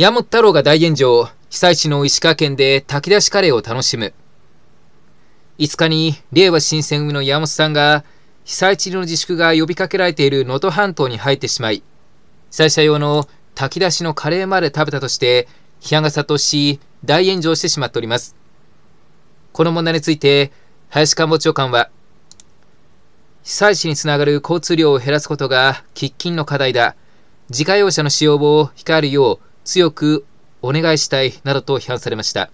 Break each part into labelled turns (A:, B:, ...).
A: 山本太郎が大炎上、被災地の石川県で炊き出しカレーを楽しむ。5日に、令和新選組の山本さんが、被災地の自粛が呼びかけられている能登半島に入ってしまい、被災者用の炊き出しのカレーまで食べたとして、批判が殺到し、大炎上してしまっております。この問題について、林官房長官は、被災地につながる交通量を減らすことが喫緊の課題だ。自家用車の使用を控えるよう、強くお願いしたいなどと批判されました。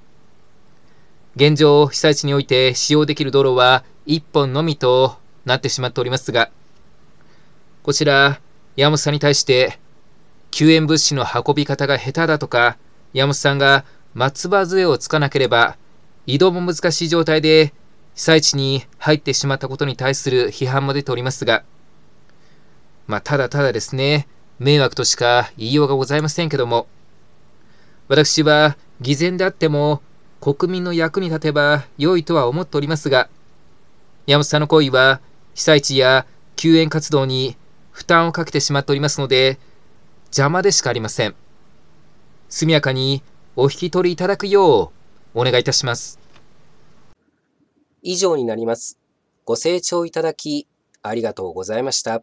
A: 現状、被災地において使用できる道路は1本のみとなってしまっておりますが、こちら、山本さんに対して、救援物資の運び方が下手だとか、山本さんが松葉杖をつかなければ、移動も難しい状態で被災地に入ってしまったことに対する批判も出ておりますが、まあ、ただただですね、迷惑としか言いようがございませんけども、私は偽善であっても国民の役に立てば良いとは思っておりますが、山本さんの行為は被災地や救援活動に負担をかけてしまっておりますので、邪魔でしかありませ
B: ん。速やかにお引き取りいただくようお願いいたします。以上になります。ご清聴いただきありがとうございました。